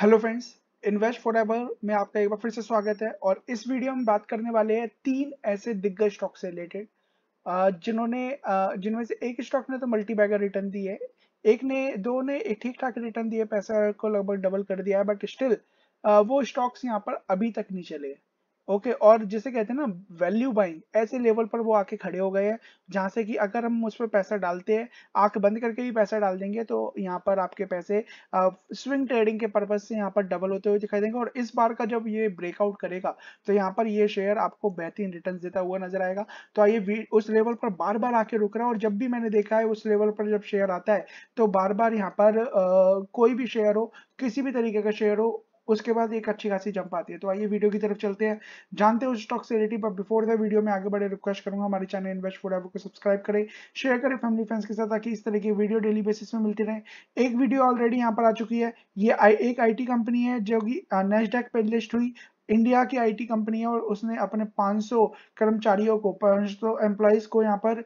hello friends invest forever में आपका एक बार फिर से स्वागत है और इस वीडियो में बात करने वाले हैं तीन ऐसे दिग्गज स्टॉक से रिलेटेड जिन्होंने जिनमें से एक स्टॉक ने तो मल्टी बैगर रिटर्न दी है एक ने दो ने ठीक ठाक रिटर्न दिए पैसा को लगभग डबल कर दिया है बट स्टिल वो स्टॉक्स यहाँ पर अभी तक नहीं चले ओके okay, और जिसे कहते हैं ना वैल्यू बाइंग ऐसे लेवल पर वो आके खड़े हो गए हैं जहाँ से कि अगर हम उस पर पैसा डालते हैं आंख बंद करके भी पैसा डाल देंगे तो यहाँ पर आपके पैसे आ, स्विंग ट्रेडिंग के पर्पज से यहाँ पर डबल होते हुए दिखाई देंगे और इस बार का जब ये ब्रेकआउट करेगा तो यहाँ पर ये शेयर आपको बेहतरीन रिटर्न देता हुआ नजर आएगा तो आइए उस लेवल पर बार बार आके रुक रहा है और जब भी मैंने देखा है उस लेवल पर जब शेयर आता है तो बार बार यहाँ पर आ, कोई भी शेयर हो किसी भी तरीके का शेयर हो उसके बाद एक अच्छी खासी जंप आती है तो आइए वीडियो की तरफ चलते हैं जानते हैं उस स्टॉक से related but before the video में आगे बढ़े रिक्वेस्ट करूंगा हमारे चैनल इन्वेस्ट फॉर को सब्सक्राइब करें शेयर करें फैमिली फ्रेंड्स के साथ ताकि इस तरह की वीडियो डेली बेसिस में मिलती रहे एक वीडियो ऑलरेडी यहाँ पर आ चुकी है ये एक आई कंपनी है जो कि नेस्डेक पे लिस्ट हुई इंडिया की आईटी कंपनी है और उसने अपने 500 कर्मचारियों को 500 एम्प्लॉयज को यहाँ पर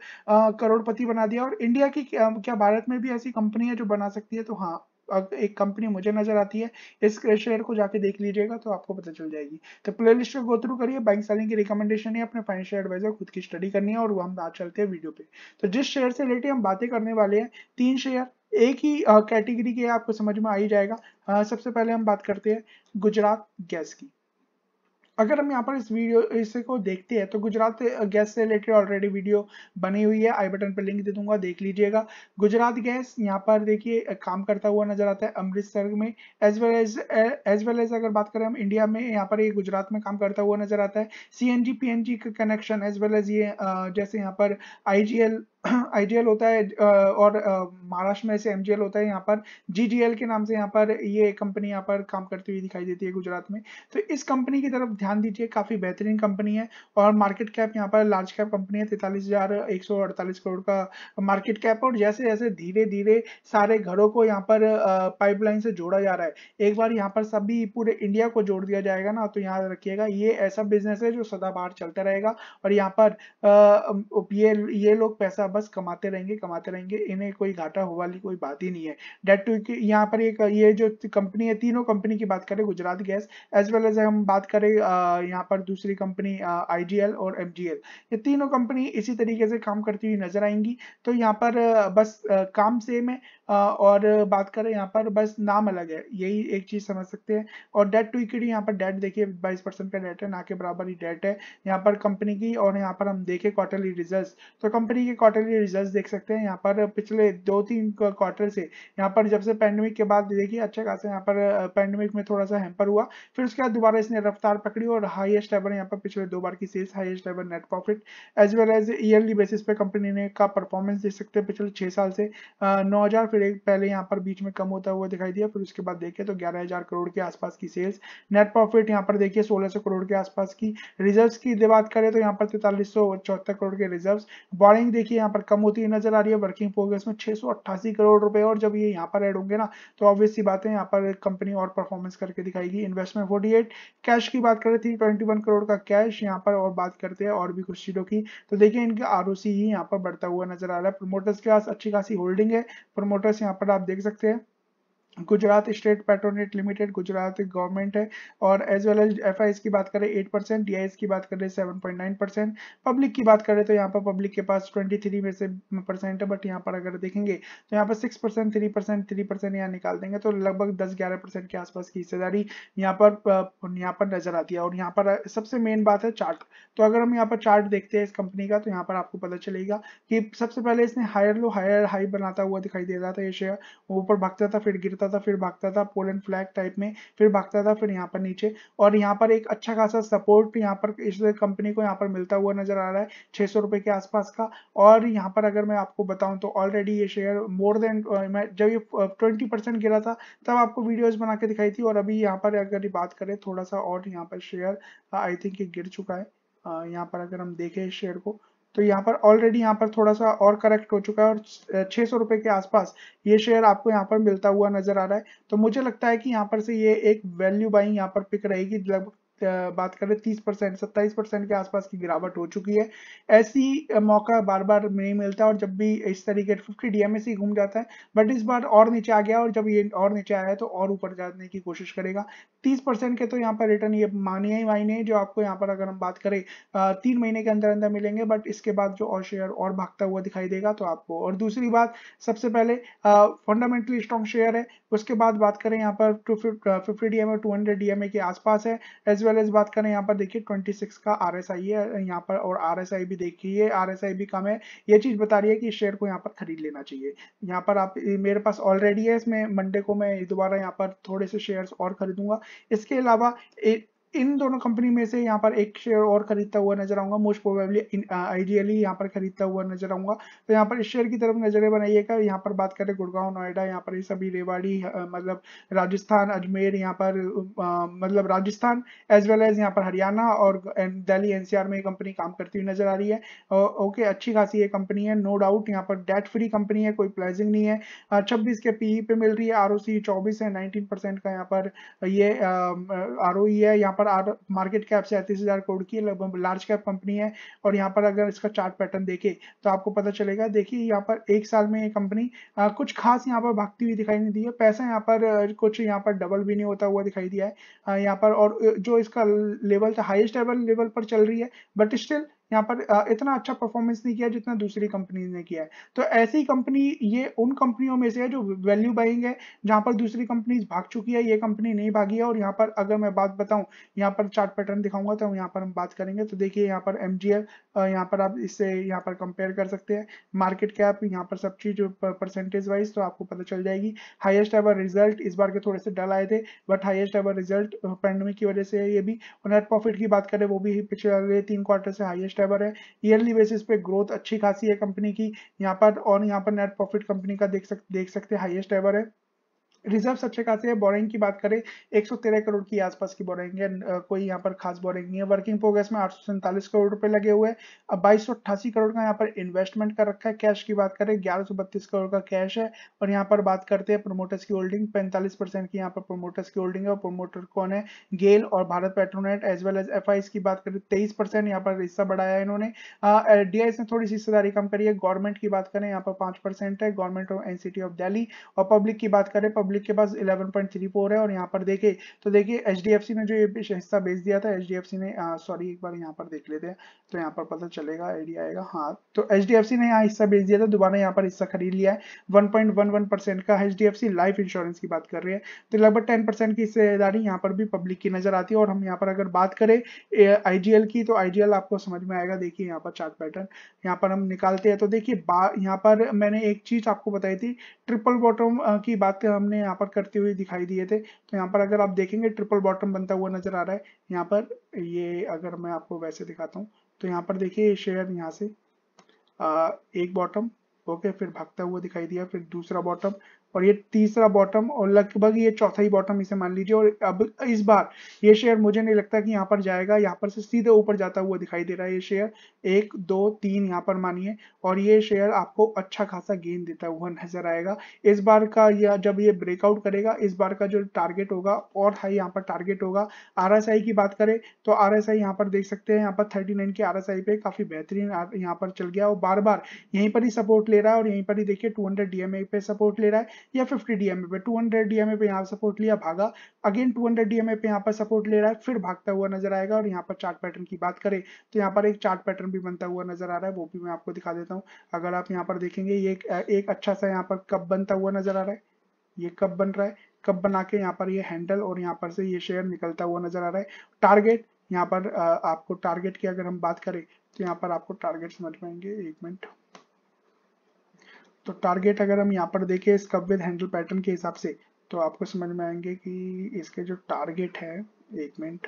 करोड़पति बना दिया और इंडिया की क्या भारत में भी ऐसी कंपनी है जो बना सकती है तो हाँ एक कंपनी मुझे नजर आती है इस शेयर को जाके देख लीजिएगा तो आपको पता चल जाएगी तो प्ले लिस्ट को गो थ्रू करिए बैंक सेलिंग की रिकमेंडेशन है अपने फाइनेंशियल एडवाइजर खुद की स्टडी करनी है और वो हम बात चलते हैं वीडियो पे तो जिस शेयर से रिलेटेड हम बातें करने वाले हैं तीन शेयर एक ही कैटेगरी के आपको समझ में आ ही जाएगा सबसे पहले हम बात करते हैं गुजरात गैस की अगर हम यहाँ पर इस वीडियो इसे को देखते हैं तो गुजरात गैस से रिलेटेड ऑलरेडी वीडियो बनी हुई है आई बटन पर लिंक दे दूंगा देख लीजिएगा गुजरात गैस यहाँ पर देखिए काम करता हुआ नजर आता है अमृतसर में as well as as well as अगर बात करें हम इंडिया में यहाँ पर ये गुजरात में काम करता हुआ नजर आता है C N G P N G का कनेक्शन एज वेल एज ये जैसे यहाँ पर आई जी एल आईजीएल होता है और महाराष्ट्र में से एमजीएल होता है यहाँ पर जीजीएल के नाम से यहाँ पर ये कंपनी यहाँ पर काम करती हुई दिखाई देती है गुजरात में तो इस कंपनी की तरफ ध्यान दीजिए काफी बेहतरीन कंपनी है और मार्केट कैप यहाँ पर लार्ज कैप कंपनी है तैतालीस हजार एक सौ अड़तालीस करोड़ का मार्केट कैप और जैसे जैसे धीरे धीरे सारे घरों को यहाँ पर पाइपलाइन से जोड़ा जा रहा है एक बार यहाँ पर सभी पूरे इंडिया को जोड़ दिया जाएगा ना तो यहाँ रखिएगा ये ऐसा बिजनेस है जो सदाबहार चलता रहेगा और यहाँ पर ये ये लोग पैसा पैसा बस कमाते रहेंगे कमाते रहेंगे इन्हें कोई घाटा हो वाली कोई बात ही नहीं है डेट टू यहाँ पर एक ये जो कंपनी है तीनों कंपनी की बात करें Gujarat gas as well as हम बात करें यहाँ पर दूसरी कंपनी आई और एम ये तीनों कंपनी इसी तरीके से काम करती हुई नजर आएंगी तो यहाँ पर बस काम सेम है और बात करें यहाँ पर बस नाम अलग है यही एक चीज समझ सकते हैं और डेट टू इक्विटी यहाँ पर डेट देखिए 22 परसेंट का डेट है ना के बराबर ही डेट है यहाँ पर कंपनी की और यहाँ पर हम देखें क्वार्टरली रिजल्ट तो कंपनी के क्वार्टर क्वार्टरली रिजल्ट्स देख सकते हैं यहाँ पर पिछले दो तीन क्वार्टर से यहाँ पर जब से पैंडमिक के बाद देखिए अच्छा खासा यहाँ पर पैंडमिक में थोड़ा सा हेम्पर हुआ फिर उसके बाद दोबारा इसने रफ्तार पकड़ी और हाईएस्ट लेवल यहाँ पर पिछले दो बार की sales highest level net profit as well as yearly basis पे कंपनी ने का परफॉर्मेंस देख सकते हैं पिछले छह साल से नौ हजार फिर एक पहले यहाँ पर बीच में कम होता हुआ दिखाई दिया फिर उसके बाद देखें तो ग्यारह हजार करोड़ के आसपास की सेल्स नेट प्रॉफिट यहाँ पर देखिए सोलह सौ करोड़ के आसपास की रिजर्व की बात करें तो यहाँ पर तैतालीस करोड़ के रिजर्व बॉरिंग देखिए यहाँ पर कम होती हुई नजर आ रही है वर्किंग प्रोग्रेस में छह करोड़ रुपए और जब ये यहाँ पर एड होंगे ना तो ऑब्वियस सी बात है यहाँ पर कंपनी और परफॉर्मेंस करके दिखाएगी इन्वेस्टमेंट फोर्टी कैश की बात करें थ्री करोड़ का कैश यहाँ पर और बात करते हैं और भी कुछ चीजों की तो देखिए इनके आर ही यहाँ पर बढ़ता हुआ नजर आ रहा है प्रोमोटर्स के पास अच्छी खासी होल्डिंग है प्रोमोटर्स यहाँ पर आप देख सकते हैं Gujarat state Petronet limited Gujarat government है और एज वेल एज एफ की बात करें एट परसेंट डी की बात करें seven point nine percent public की बात करें तो यहाँ पर पब्लिक के पास ट्वेंटी थ्री में से परसेंट है बट यहाँ पर अगर देखेंगे तो यहाँ पर six percent three percent three percent यहाँ निकाल देंगे तो लगभग दस ग्यारह परसेंट के आसपास की हिस्सेदारी यहाँ पर यहाँ पर नजर आती है और यहाँ पर सबसे मेन बात है चार्ट तो अगर हम यहाँ पर चार्ट देखते हैं इस कंपनी का तो यहाँ पर आपको पता चलेगा कि सबसे पहले इसने हायर लो हायर हाई बनाता हुआ दिखाई दे रहा था ये शेयर ऊपर भागता था फिर गिरता आता था फिर भागता था पोलैंड फ्लैग टाइप में फिर भागता था फिर यहाँ पर नीचे और यहाँ पर एक अच्छा खासा सपोर्ट यहाँ पर इस कंपनी को यहाँ पर मिलता हुआ नजर आ रहा है छह सौ रुपये के आसपास का और यहाँ पर अगर मैं आपको बताऊँ तो ऑलरेडी ये शेयर मोर देन जब ये ट्वेंटी परसेंट गिरा था तब आपको वीडियोज बना के दिखाई थी और अभी यहाँ पर अगर बात करें थोड़ा सा और यहाँ पर शेयर आई थिंक ये गिर चुका है यहाँ पर अगर हम देखें शेयर को तो यहाँ पर ऑलरेडी यहाँ पर थोड़ा सा और करेक्ट हो चुका है और छह सौ रुपए के आसपास ये शेयर आपको यहाँ पर मिलता हुआ नजर आ रहा है तो मुझे लगता है कि यहाँ पर से ये एक वैल्यू बाइंग यहाँ पर पिक रहेगी लगभग बात करें 30 परसेंट सत्ताईस परसेंट के आसपास की गिरावट हो चुकी है ऐसी मौका बार बार नहीं मिलता और जब भी इस तरीके फिफ्टी डी घूम जाता है बट इस बार और नीचे आ गया और जब ये और नीचे आया है तो और ऊपर जाने की कोशिश करेगा तीस परसेंट के तो यहाँ पर रिटर्न ये मानिए ही मायने जो आपको यहाँ पर अगर हम बात करें तीन महीने के अंदर अंदर मिलेंगे बट इसके बाद जो और शेयर और भागता हुआ दिखाई देगा तो आपको और दूसरी बात सबसे पहले फंडामेंटली स्ट्रॉन्ग शेयर है उसके बाद बात करें यहाँ पर two fifty D M two hundred D के आसपास है एज वेल बात करें यहाँ पर देखिए 26 का आर एस आई है यहाँ पर और आर एस आई भी देखिए आर एस आई भी कम है ये चीज़ बता रही है कि शेयर को यहाँ पर खरीद लेना चाहिए यहाँ पर आप मेरे पास ऑलरेडी है इसमें मंडे को मैं दोबारा यहाँ पर थोड़े से शेयर्स और खरीदूंगा इसके अलावा इन दोनों कंपनी में से यहाँ पर एक शेयर और खरीदता हुआ नजर आऊंगा मोस्ट प्रोबेबली आइडियली यहाँ पर खरीदता हुआ नजर आऊंगा तो यहाँ पर इस शेयर की तरफ नजरें बनाइएगा यहाँ पर बात करें गुड़गांव नोएडा यहाँ पर ये सभी रेवाड़ी uh, मतलब राजस्थान अजमेर यहाँ पर uh, मतलब राजस्थान एज वेल एज यहाँ पर हरियाणा और दिल्ली एनसीआर में कंपनी काम करती हुई नजर आ रही है ओके अच्छी खासी ये कंपनी है नो डाउट यहाँ पर डेट फ्री कंपनी है कोई प्लाइजिंग नहीं है uh, छब्बीस के पीई e पे मिल रही है आर ओ है नाइनटीन का यहाँ पर ये आर e है यहाँ पर मार्केट कैप सैंतीस हज़ार करोड़ की लगभग लार्ज कैप कंपनी है और यहाँ पर अगर इसका चार्ट पैटर्न देखे तो आपको पता चलेगा देखिए यहाँ पर एक साल में ये कंपनी कुछ खास यहाँ पर भागती हुई दिखाई नहीं दी है पैसा यहाँ पर कुछ यहाँ पर डबल भी नहीं होता हुआ दिखाई दिया है यहाँ पर और जो इसका लेवल था हाइस्ट लेवल लेवल पर चल रही है बट स्टिल यहाँ पर इतना अच्छा परफॉर्मेंस नहीं किया जितना दूसरी कंपनीज ने किया है तो ऐसी कंपनी ये उन कंपनियों में से है जो वैल्यू बाइंग है जहाँ पर दूसरी कंपनीज भाग चुकी है ये कंपनी नहीं भागी है और यहाँ पर अगर मैं बात बताऊँ यहाँ पर चार्ट पैटर्न दिखाऊंगा तो यहाँ पर हम बात करेंगे तो देखिए यहाँ पर एम जी यहाँ पर आप इससे यहाँ पर कंपेयर कर सकते हैं मार्केट कैप यहाँ पर सब चीज परसेंटेज वाइज तो आपको पता चल जाएगी हाइएस्ट एवर रिजल्ट इस बार के थोड़े से डल आए थे but highest ever result pandemic की वजह से ये भी और नेट प्रॉफिट की बात करें वो भी पिछले तीन क्वार्टर से हाइएस्ट स्टेबल है ईयरली बेसिस पे ग्रोथ अच्छी खासी है कंपनी की यहाँ पर और यहाँ पर नेट प्रॉफिट कंपनी का देख सकते देख सकते हाईएस्ट एवर है रिजर्व अच्छे खासे है बोरिंग की बात करें 113 करोड़ की आसपास की बोरिंग है कोई यहाँ पर खास बोरिंग नहीं है वर्किंग प्रोग्रेस में आठ करोड़ रुपए लगे हुए अब बाईस करोड़ का यहाँ पर इन्वेस्टमेंट कर रखा है कैश की बात करें ग्यारह करोड़ का कैश है और यहाँ पर बात करते हैं प्रोमोटर्स की होल्डिंग पैंतालीस की यहाँ पर प्रोमोटर्स की होल्डिंग है और प्रोमोटर कौन है गेल और Bharat Petronet as well as F की बात करें तेईस परसेंट यहाँ पर हिस्सा बढ़ाया है इन्होंने डी ने थोड़ी सी हिस्सेदारी कम करी है गवर्नमेंट की बात करें यहाँ पर पांच है government of NCT of Delhi और पब्लिक की बात करें पब्लिक के पास 11.34 है और यहाँ पर देखे तो देखिए एच ने जो ये हिस्सा बेच दिया था एच ने सॉरी एक बार यहाँ पर देख लेते हैं तो यहाँ पर पता चलेगा आइडिया आएगा हाँ तो एच ने यहाँ हिस्सा बेच दिया था दोबारा यहाँ पर हिस्सा खरीद लिया है वन का एच लाइफ इंश्योरेंस की बात कर रही है तो लगभग टेन की हिस्सेदारी यहाँ पर भी पब्लिक की नजर आती है और हम यहाँ पर अगर बात करें आईजीएल की तो आईजीएल आपको समझ में आएगा देखिए यहाँ पर चार्ट पैटर्न यहाँ पर हम निकालते हैं तो देखिए यहाँ पर मैंने एक चीज आपको बताई थी ट्रिपल बॉटम की बात हमने हमें यहाँ पर करते हुए दिखाई दिए थे तो यहाँ पर अगर आप देखेंगे ट्रिपल बॉटम बनता हुआ नजर आ रहा है यहाँ पर ये अगर मैं आपको वैसे दिखाता हूँ तो यहाँ पर देखिए शेयर यहाँ से आ, एक बॉटम ओके फिर भागता हुआ दिखाई दिया फिर दूसरा बॉटम और ये तीसरा बॉटम और लगभग ये चौथा ही बॉटम इसे मान लीजिए और अब इस बार ये शेयर मुझे नहीं लगता कि यहाँ पर जाएगा यहाँ पर से सीधे ऊपर जाता हुआ दिखाई दे रहा है ये शेयर एक दो तीन यहाँ पर मानिए और ये शेयर आपको अच्छा खासा गेन देता हुआ नजर आएगा इस बार का या जब ये ब्रेकआउट करेगा इस बार का जो टारगेट होगा और हाई यहाँ पर टारगेट होगा आर की बात करें तो आर एस यहाँ पर देख सकते हैं यहाँ पर थर्टी नाइन के आर पे काफी बेहतरीन यहाँ पर चल गया और बार बार यहीं पर ही सपोर्ट ले रहा है और यहीं पर ही देखिए टू हंड्रेड पे सपोर्ट ले रहा है या 50 डीएमए पे 200 डीएमए पे यहाँ सपोर्ट लिया भागा अगेन 200 डीएमए पे यहाँ पर सपोर्ट ले रहा है फिर भागता हुआ नजर आएगा और यहाँ पर चार्ट पैटर्न की बात करें तो यहाँ पर एक चार्ट पैटर्न भी बनता हुआ नजर आ रहा है वो भी मैं आपको दिखा देता हूँ अगर आप यहाँ पर देखेंगे ये एक, एक अच्छा सा यहाँ पर कब बनता हुआ नजर आ रहा है ये कब बन रहा है कब बना के यहाँ पर ये हैंडल और यहाँ पर से ये शेयर निकलता हुआ नजर आ रहा है टारगेट यहाँ पर आपको टारगेट की अगर हम बात करें तो यहाँ पर आपको टारगेट समझ पाएंगे एक मिनट तो टारगेट अगर हम यहाँ पर देखें इस कब विद हैंडल पैटर्न के हिसाब से तो आपको समझ में आएंगे कि इसके जो टारगेट है एक मिनट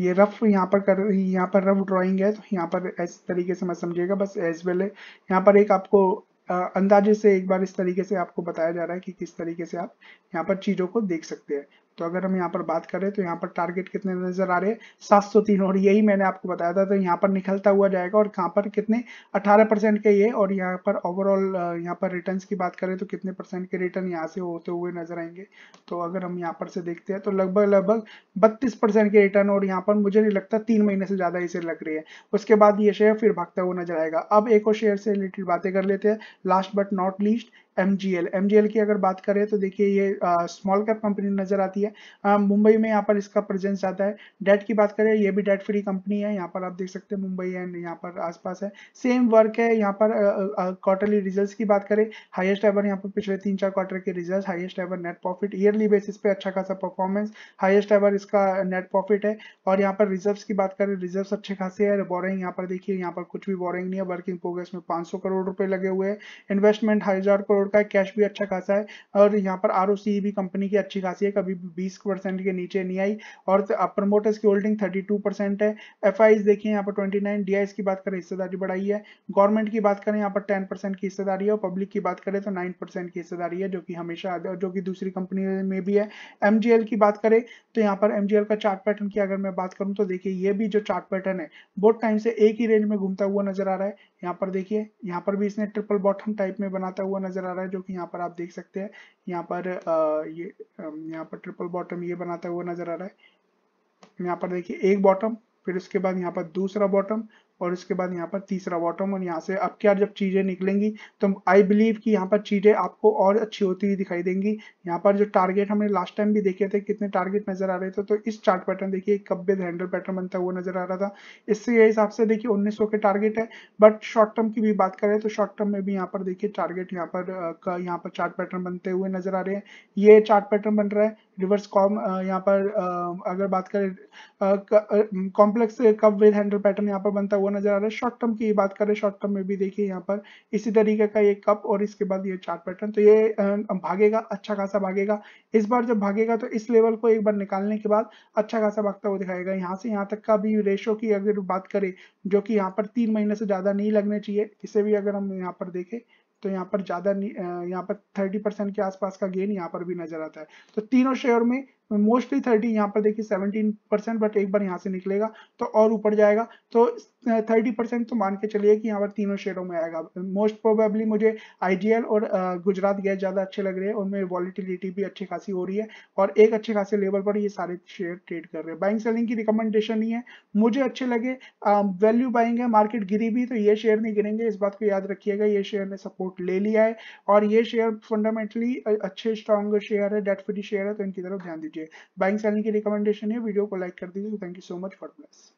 ये रफ यहाँ पर कर यहाँ पर रफ ड्राइंग है तो यहाँ पर इस तरीके से मैं समझिएगा बस एज वेल है यहाँ पर एक आपको अंदाजे से एक बार इस तरीके से आपको बताया जा रहा है कि किस तरीके से आप यहाँ पर चीज़ों को देख सकते हैं तो अगर हम यहाँ पर बात करें तो यहाँ पर टारगेट कितने नजर आ रहे हैं सात सौ तीन और यही मैंने आपको बताया था तो यहाँ पर निकलता हुआ जाएगा और कहाँ पर कितने अठारह परसेंट के ये और यहाँ पर ओवरऑल यहाँ पर रिटर्न की बात करें तो कितने परसेंट के रिटर्न यहाँ से होते हुए नजर आएंगे तो अगर हम यहाँ पर से देखते हैं तो लगभग लगभग बत्तीस परसेंट के रिटर्न और यहाँ पर मुझे नहीं लगता तीन महीने से ज्यादा इसे लग रही है उसके बाद ये शेयर फिर भागता हुआ नजर आएगा अब एक और शेयर से रिलेटेड बातें कर लेते हैं last but not least M G L M G L की अगर बात करें तो देखिए ये स्मॉल कैप कंपनी नजर आती है मुंबई में यहाँ पर इसका प्रेजेंस ज्यादा है डेट की बात करें ये भी डेट फ्री कंपनी है यहाँ पर आप देख सकते हैं मुंबई एंड यहाँ पर आसपास है सेम वर्क है यहाँ पर क्वार्टरली रिजल्ट्स रिजल्ट की बात करें हाईएस्ट एवर यहाँ पर पिछले तीन चार क्वार्टर के result highest ever net profit yearly basis पे अच्छा खासा परफॉर्मेंस हाइएस्ट एवर इसका नेट प्रॉफिट है और यहाँ पर रिजर्व की बात करें रिजर्व अच्छे खासे है बोरिंग यहाँ पर देखिए यहाँ पर कुछ भी बोरिंग नहीं है वर्किंग प्रोग्रेस में पांच करोड़ रुपए लगे हुए हैं इन्वेस्टमेंट हजार करोड़ करोड़ का कैश भी अच्छा खासा है और यहाँ पर आर भी कंपनी की अच्छी खासी है कभी बीस परसेंट के नीचे नहीं आई और प्रमोटर्स की होल्डिंग थर्टी परसेंट है एफ देखिए यहाँ पर ट्वेंटी नाइन की बात करें हिस्सेदारी बढ़ाई है गवर्नमेंट की बात करें यहाँ पर टेन की हिस्सेदारी है और पब्लिक की बात करें तो नाइन की हिस्सेदारी है जो कि हमेशा जो कि दूसरी कंपनी में भी है एम की बात करें तो यहाँ पर एम का चार्ट पैटर्न की अगर मैं बात करूँ तो देखिए ये भी जो चार्ट पैटर्न है बहुत टाइम से एक ही रेंज में घूमता हुआ नजर आ रहा है यहाँ पर देखिए यहाँ पर भी इसने ट्रिपल बॉटम टाइप में बनाता हुआ नजर आ आ रहा है जो कि यहाँ पर आप देख सकते हैं यहाँ पर आ, ये यहाँ पर ट्रिपल बॉटम ये बनाता हुआ नजर आ रहा है यहाँ पर देखिए एक बॉटम फिर उसके बाद यहाँ पर दूसरा बॉटम और उसके बाद यहाँ पर तीसरा बॉटम और यहाँ से अब यार जब चीज़ें निकलेंगी तो आई बिलीव कि यहाँ पर चीज़ें आपको और अच्छी होती हुई दिखाई देंगी यहाँ पर जो टारगेट हमने लास्ट टाइम भी देखे थे कितने टारगेट नजर आ रहे थे तो इस चार्ट पैटर्न देखिए कब्बे हैंडल पैटर्न बनता हुआ नजर आ रहा था इससे ये हिसाब से देखिए उन्नीस के टारगेट है बट शॉर्ट टर्म की भी बात करें तो शॉर्ट टर्म में भी यहाँ पर देखिए टारगेट यहाँ पर यहाँ पर चार्ट पैटर्न बनते हुए नजर आ रहे हैं ये चार्ट पैटर्न बन रहा है रिवर्स कॉम यहाँ पर अगर बात करें कॉम्प्लेक्स कब विद हैंडल पैटर्न यहाँ पर बनता हुआ नजर आ रहा है शॉर्ट टर्म की बात करें शॉर्ट टर्म में भी देखिए यहाँ पर इसी तरीके का ये कप और इसके बाद ये चार्ट पैटर्न तो ये भागेगा अच्छा खासा भागेगा इस बार जब भागेगा तो इस लेवल को एक बार निकालने के बाद अच्छा खासा भागता हुआ दिखाएगा यहाँ से यहाँ तक का भी रेशो की अगर बात करें जो कि यहाँ पर तीन महीने से ज़्यादा नहीं लगने चाहिए इसे भी अगर हम यहाँ पर देखें तो यहाँ पर ज़्यादा यहाँ पर 30 परसेंट के आसपास का गेन यहाँ पर भी नजर आता है तो तीनों शेयर में मोस्टली थर्टी यहाँ पर देखिए सेवनटीन परसेंट बट एक बार यहाँ से निकलेगा तो और ऊपर जाएगा तो थर्टी परसेंट तो मान के चलिए कि यहाँ पर तीनों शेयरों में आएगा मोस्ट प्रोबेबली मुझे आईजीएल और गुजरात गैस ज़्यादा अच्छे लग रहे हैं उनमें वॉलिटिलिटी भी अच्छी खासी हो रही है और एक अच्छे खासे लेवल पर ये सारे शेयर ट्रेड कर रहे हैं बाइंग सेलिंग की रिकमेंडेशन नहीं है मुझे अच्छे लगे वैल्यू बाइंग है मार्केट गिरी भी तो ये शेयर नहीं गिरेंगे इस बात को याद रखिएगा ये शेयर ने सपोर्ट ले लिया है और ये शेयर फंडामेंटली अच्छे स्ट्रॉन्ग शेयर है डेट फ्री शेयर है तो इनकी तरफ ध्यान दीजिए लीजिए बाइंग सेलिंग की रिकमेंडेशन है वीडियो को लाइक कर दीजिए thank you so much for plus